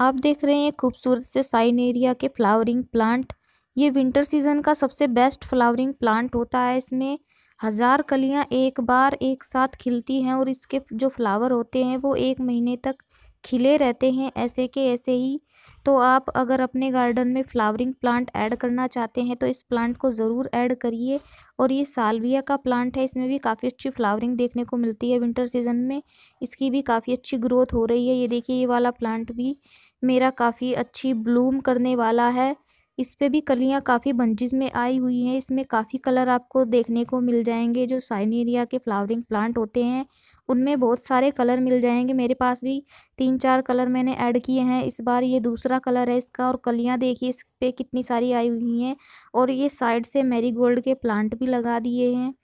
आप देख रहे हैं खूबसूरत से साइन एरिया के फ्लावरिंग प्लांट ये विंटर सीजन का सबसे बेस्ट फ्लावरिंग प्लांट होता है इसमें हज़ार कलियां एक बार एक साथ खिलती हैं और इसके जो फ्लावर होते हैं वो एक महीने तक खिले रहते हैं ऐसे के ऐसे ही तो आप अगर अपने गार्डन में फ्लावरिंग प्लांट ऐड करना चाहते हैं तो इस प्लांट को ज़रूर ऐड करिए और ये सालविया का प्लांट है इसमें भी काफ़ी अच्छी फ्लावरिंग देखने को मिलती है विंटर सीजन में इसकी भी काफ़ी अच्छी ग्रोथ हो रही है ये देखिए ये वाला प्लांट भी मेरा काफी अच्छी ब्लूम करने वाला है इस पर भी कलियाँ काफी बंजिस में आई हुई हैं इसमें काफी कलर आपको देखने को मिल जाएंगे जो साइनेरिया के फ्लावरिंग प्लांट होते हैं उनमें बहुत सारे कलर मिल जाएंगे मेरे पास भी तीन चार कलर मैंने ऐड किए हैं इस बार ये दूसरा कलर है इसका और कलियाँ देखिए इस पे कितनी सारी आई हुई हैं और ये साइड से मेरी के प्लांट भी लगा दिए हैं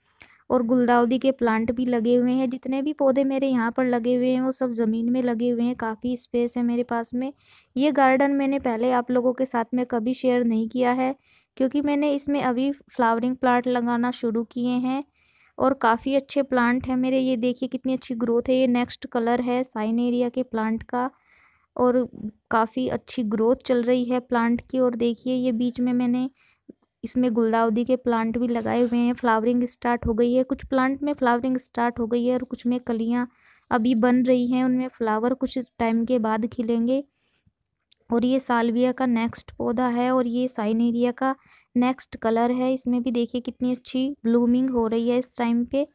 और गुलदाउदी के प्लांट भी लगे हुए हैं जितने भी पौधे मेरे यहाँ पर लगे हुए हैं वो सब ज़मीन में लगे हुए हैं काफ़ी स्पेस है मेरे पास में ये गार्डन मैंने पहले आप लोगों के साथ में कभी शेयर नहीं किया है क्योंकि मैंने इसमें अभी फ्लावरिंग प्लांट लगाना शुरू किए हैं और काफ़ी अच्छे प्लांट हैं मेरे ये देखिए कितनी अच्छी ग्रोथ है ये नेक्स्ट कलर है साइन एरिया के प्लांट का और काफ़ी अच्छी ग्रोथ चल रही है प्लांट की और देखिए ये बीच में मैंने इसमें गुलदाउदी के प्लांट भी लगाए हुए हैं फ्लावरिंग स्टार्ट हो गई है कुछ प्लांट में फ्लावरिंग स्टार्ट हो गई है और कुछ में कलियाँ अभी बन रही हैं उनमें फ्लावर कुछ टाइम के बाद खिलेंगे और ये सालविया का नेक्स्ट पौधा है और ये साइन एरिया का नेक्स्ट कलर है इसमें भी देखिए कितनी अच्छी ब्लूमिंग हो रही है इस टाइम पे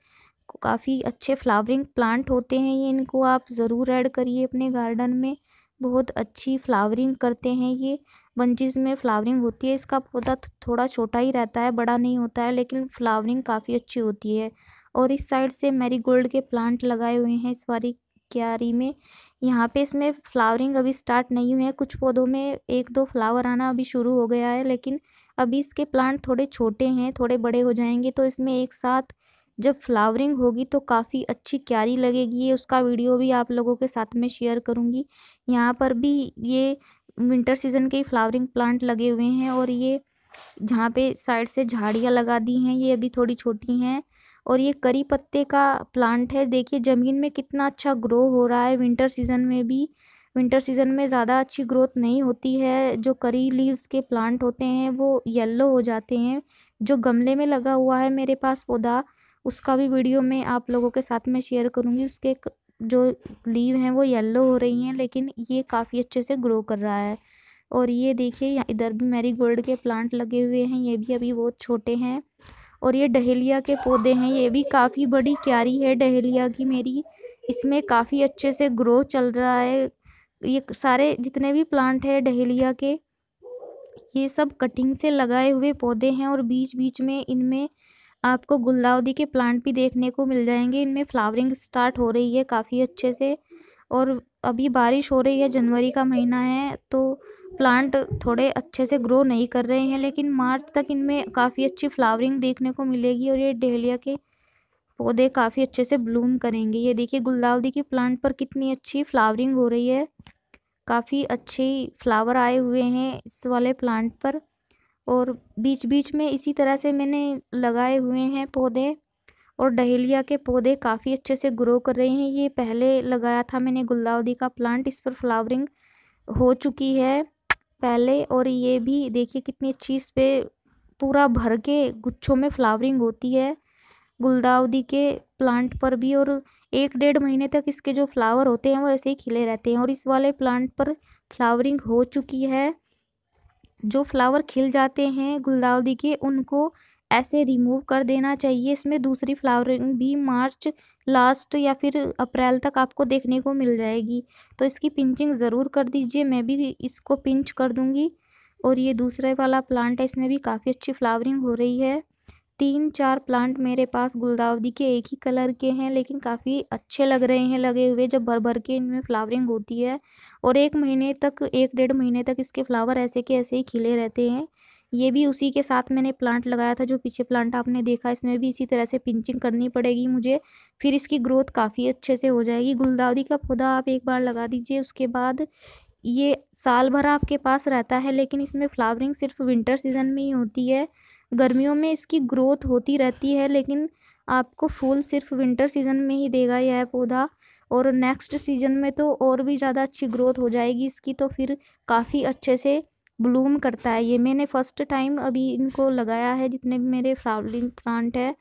काफ़ी अच्छे फ्लावरिंग प्लांट होते हैं ये इनको आप ज़रूर ऐड करिए अपने गार्डन में बहुत अच्छी फ्लावरिंग करते हैं ये बंचेस में फ्लावरिंग होती है इसका पौधा थोड़ा छोटा ही रहता है बड़ा नहीं होता है लेकिन फ्लावरिंग काफ़ी अच्छी होती है और इस साइड से मैरीगोल्ड के प्लांट लगाए हुए हैं इस वाली क्यारी में यहाँ पे इसमें फ्लावरिंग अभी स्टार्ट नहीं हुई है कुछ पौधों में एक दो फ्लावर आना अभी शुरू हो गया है लेकिन अभी इसके प्लांट थोड़े छोटे हैं थोड़े बड़े हो जाएंगे तो इसमें एक साथ जब फ्लावरिंग होगी तो काफ़ी अच्छी क्यारी लगेगी ये उसका वीडियो भी आप लोगों के साथ में शेयर करूँगी यहाँ पर भी ये विंटर सीजन के फ्लावरिंग प्लांट लगे हुए हैं और ये जहाँ पे साइड से झाड़ियाँ लगा दी हैं ये अभी थोड़ी छोटी हैं और ये करी पत्ते का प्लांट है देखिए ज़मीन में कितना अच्छा ग्रो हो रहा है विंटर सीज़न में भी विंटर सीज़न में ज़्यादा अच्छी ग्रोथ नहीं होती है जो करी लीव्स के प्लांट होते हैं वो येलो हो जाते हैं जो गमले में लगा हुआ है मेरे पास पौधा उसका भी वीडियो मैं आप लोगों के साथ में शेयर करूँगी उसके जो लीव हैं वो येलो हो रही हैं लेकिन ये काफ़ी अच्छे से ग्रो कर रहा है और ये देखिए इधर भी मैरी गोल्ड के प्लांट लगे हुए हैं ये भी अभी बहुत छोटे हैं और ये डहेलिया के पौधे हैं ये भी काफ़ी बड़ी क्यारी है डहेलिया की मेरी इसमें काफ़ी अच्छे से ग्रो चल रहा है ये सारे जितने भी प्लांट है डहेलिया के ये सब कटिंग से लगाए हुए पौधे हैं और बीच बीच में इनमें आपको गुलदाउदी के प्लांट भी देखने को मिल जाएंगे इनमें फ्लावरिंग स्टार्ट हो रही है काफ़ी अच्छे से और अभी बारिश हो रही है जनवरी का महीना है तो प्लांट थोड़े अच्छे से ग्रो नहीं कर रहे हैं लेकिन मार्च तक इनमें काफ़ी अच्छी फ्लावरिंग देखने को मिलेगी और ये डहलिया के पौधे काफ़ी अच्छे से ब्लूम करेंगे ये देखिए गुलदाउदी के प्लांट पर कितनी अच्छी फ्लावरिंग हो रही है काफ़ी अच्छे फ्लावर आए हुए हैं इस वाले प्लांट पर और बीच बीच में इसी तरह से मैंने लगाए हुए हैं पौधे और डहेलिया के पौधे काफ़ी अच्छे से ग्रो कर रहे हैं ये पहले लगाया था मैंने गुलदाउदी का प्लांट इस पर फ्लावरिंग हो चुकी है पहले और ये भी देखिए कितनी अच्छी इस पर पूरा भर के गुच्छों में फ्लावरिंग होती है गुलदाउदी के प्लांट पर भी और एक डेढ़ महीने तक इसके जो फ्लावर होते हैं वो ऐसे ही खिले रहते हैं और इस वाले प्लांट पर फ्लावरिंग हो चुकी है जो फ्लावर खिल जाते हैं गुलदाउदी के उनको ऐसे रिमूव कर देना चाहिए इसमें दूसरी फ्लावरिंग भी मार्च लास्ट या फिर अप्रैल तक आपको देखने को मिल जाएगी तो इसकी पिंचिंग ज़रूर कर दीजिए मैं भी इसको पिंच कर दूँगी और ये दूसरे वाला प्लांट है इसमें भी काफ़ी अच्छी फ्लावरिंग हो रही है तीन चार प्लांट मेरे पास गुलदावदी के एक ही कलर के हैं लेकिन काफ़ी अच्छे लग रहे हैं लगे हुए जब भर भर के इनमें फ्लावरिंग होती है और एक महीने तक एक डेढ़ महीने तक इसके फ्लावर ऐसे के ऐसे ही खिले रहते हैं ये भी उसी के साथ मैंने प्लांट लगाया था जो पीछे प्लांट आपने देखा इसमें भी इसी तरह से पिंचिंग करनी पड़ेगी मुझे फिर इसकी ग्रोथ काफ़ी अच्छे से हो जाएगी गुलदावदी का पौधा आप एक बार लगा दीजिए उसके बाद ये साल भर आपके पास रहता है लेकिन इसमें फ्लावरिंग सिर्फ विंटर सीज़न में ही होती है गर्मियों में इसकी ग्रोथ होती रहती है लेकिन आपको फूल सिर्फ विंटर सीज़न में ही देगा यह पौधा और नेक्स्ट सीज़न में तो और भी ज़्यादा अच्छी ग्रोथ हो जाएगी इसकी तो फिर काफ़ी अच्छे से ब्लूम करता है ये मैंने फ़र्स्ट टाइम अभी इनको लगाया है जितने भी मेरे फ्लावरिंग प्लांट है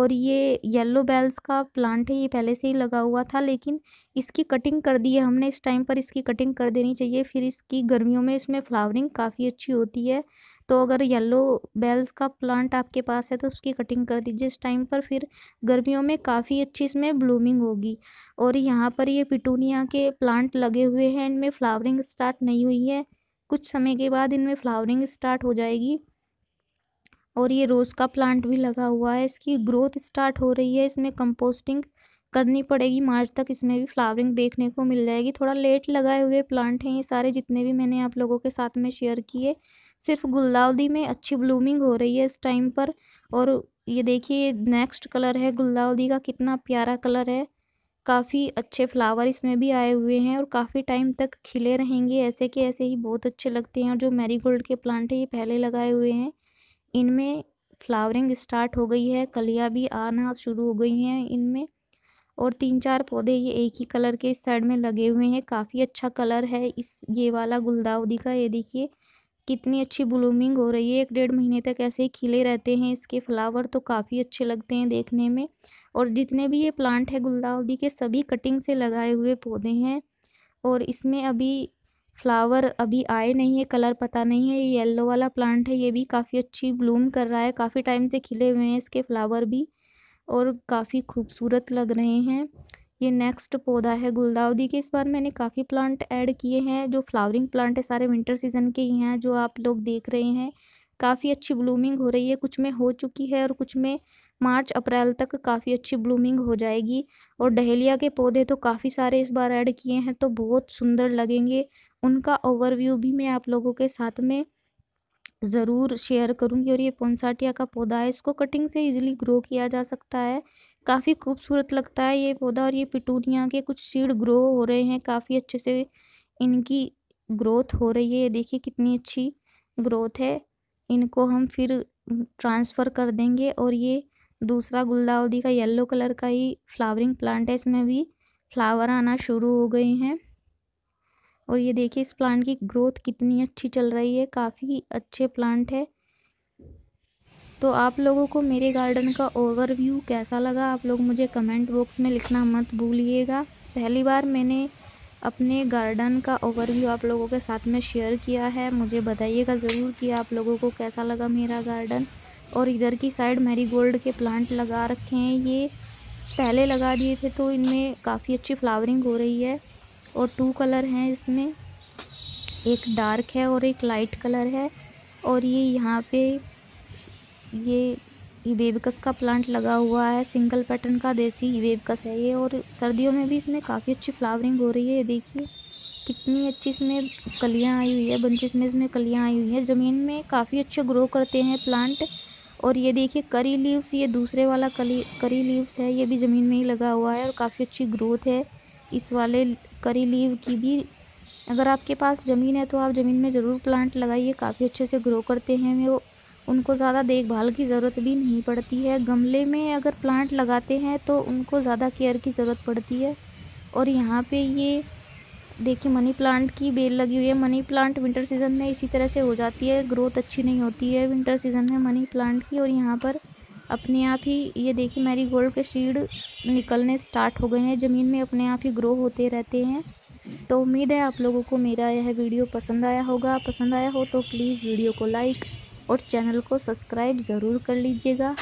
और ये येलो बेल्स का प्लांट है ये पहले से ही लगा हुआ था लेकिन इसकी कटिंग कर दी है हमने इस टाइम पर इसकी कटिंग कर देनी चाहिए फिर इसकी गर्मियों में इसमें फ्लावरिंग काफ़ी अच्छी होती है तो अगर येलो बेल्स का प्लांट आपके पास है तो उसकी कटिंग कर दीजिए इस टाइम पर फिर गर्मियों में काफ़ी अच्छी इसमें ब्लूमिंग होगी और यहाँ पर ये पिटूनिया के प्लांट लगे हुए हैं इनमें फ्लावरिंग स्टार्ट नहीं हुई है कुछ समय के बाद इनमें फ्लावरिंग स्टार्ट हो जाएगी और ये रोज़ का प्लांट भी लगा हुआ है इसकी ग्रोथ स्टार्ट हो रही है इसमें कंपोस्टिंग करनी पड़ेगी मार्च तक इसमें भी फ्लावरिंग देखने को मिल जाएगी थोड़ा लेट लगाए हुए प्लांट हैं ये सारे जितने भी मैंने आप लोगों के साथ में शेयर किए सिर्फ गुलदाउदी में अच्छी ब्लूमिंग हो रही है इस टाइम पर और ये देखिए नेक्स्ट कलर है गुलदाउदी का कितना प्यारा कलर है काफ़ी अच्छे फ्लावर इसमें भी आए हुए हैं और काफ़ी टाइम तक खिले रहेंगे ऐसे के ऐसे ही बहुत अच्छे लगते हैं और जो मैरीगोल्ड के प्लांट है ये पहले लगाए हुए हैं इनमें फ्लावरिंग स्टार्ट हो गई है कलियाँ भी आना शुरू हो गई हैं इनमें और तीन चार पौधे ये एक ही कलर के इस साइड में लगे हुए हैं काफ़ी अच्छा कलर है इस ये वाला गुलदाउदी का ये देखिए कितनी अच्छी ब्लूमिंग हो रही है एक डेढ़ महीने तक ऐसे ही खिले रहते हैं इसके फ्लावर तो काफ़ी अच्छे लगते हैं देखने में और जितने भी ये प्लांट है गुलदाउदी के सभी कटिंग से लगाए हुए पौधे हैं और इसमें अभी फ्लावर अभी आए नहीं है कलर पता नहीं है ये येलो वाला प्लांट है ये भी काफ़ी अच्छी ब्लूम कर रहा है काफ़ी टाइम से खिले हुए हैं इसके फ्लावर भी और काफ़ी खूबसूरत लग रहे हैं ये नेक्स्ट पौधा है गुलदाउदी के इस बार मैंने काफ़ी प्लांट ऐड किए हैं जो फ्लावरिंग प्लांट है सारे विंटर सीजन के ही हैं जो आप लोग देख रहे हैं काफ़ी अच्छी ब्लूमिंग हो रही है कुछ में हो चुकी है और कुछ में मार्च अप्रैल तक काफ़ी अच्छी ब्लूमिंग हो जाएगी और डहेलिया के पौधे तो काफ़ी सारे इस बार ऐड किए हैं तो बहुत सुंदर लगेंगे उनका ओवरव्यू भी मैं आप लोगों के साथ में ज़रूर शेयर करूँगी और ये पोनसाटिया का पौधा है इसको कटिंग से इजीली ग्रो किया जा सकता है काफ़ी खूबसूरत लगता है ये पौधा और ये पिटूनिया के कुछ सीड ग्रो हो रहे हैं काफ़ी अच्छे से इनकी ग्रोथ हो रही है ये देखिए कितनी अच्छी ग्रोथ है इनको हम फिर ट्रांसफ़र कर देंगे और ये दूसरा गुलदाउदी का येलो कलर का ही फ्लावरिंग प्लांट है इसमें भी फ्लावर आना शुरू हो गए हैं और ये देखिए इस प्लांट की ग्रोथ कितनी अच्छी चल रही है काफ़ी अच्छे प्लांट है तो आप लोगों को मेरे गार्डन का ओवरव्यू कैसा लगा आप लोग मुझे कमेंट बॉक्स में लिखना मत भूलिएगा पहली बार मैंने अपने गार्डन का ओवरव्यू आप लोगों के साथ में शेयर किया है मुझे बताइएगा ज़रूर कि आप लोगों को कैसा लगा मेरा गार्डन और इधर की साइड मैरी गोल्ड के प्लांट लगा रखे हैं ये पहले लगा दिए थे तो इनमें काफ़ी अच्छी फ्लावरिंग हो रही है और टू कलर हैं इसमें एक डार्क है और एक लाइट कलर है और ये यहाँ पे ये हिबेबकस का प्लांट लगा हुआ है सिंगल पैटर्न का देसी हिबेबकस है ये और सर्दियों में भी इसमें काफ़ी अच्छी फ्लावरिंग हो रही है ये देखिए कितनी अच्छी इसमें कलियाँ आई हुई है बंचेस में इसमें कलियाँ आई हुई हैं ज़मीन में काफ़ी अच्छे ग्रो करते हैं प्लांट और ये देखिए करी लीव्स ये दूसरे वाला कली करी लीव्स है ये भी ज़मीन में ही लगा हुआ है और काफ़ी अच्छी ग्रोथ है इस वाले करी लीव की भी अगर आपके पास ज़मीन है तो आप ज़मीन में ज़रूर प्लांट लगाइए काफ़ी अच्छे से ग्रो करते हैं वो उनको ज़्यादा देखभाल की ज़रूरत भी नहीं पड़ती है गमले में अगर प्लांट लगाते हैं तो उनको ज़्यादा केयर की ज़रूरत पड़ती है और यहाँ पे ये देखिए मनी प्लांट की बेल लगी हुई है मनी प्लांट विंटर सीज़न में इसी तरह से हो जाती है ग्रोथ अच्छी नहीं होती है विंटर सीज़न में मनी प्लांट की और यहाँ पर अपने आप ही ये देखिए मेरी गोल्ड के सीड निकलने स्टार्ट हो गए हैं ज़मीन में अपने आप ही ग्रो होते रहते हैं तो उम्मीद है आप लोगों को मेरा यह वीडियो पसंद आया होगा पसंद आया हो तो प्लीज़ वीडियो को लाइक और चैनल को सब्सक्राइब ज़रूर कर लीजिएगा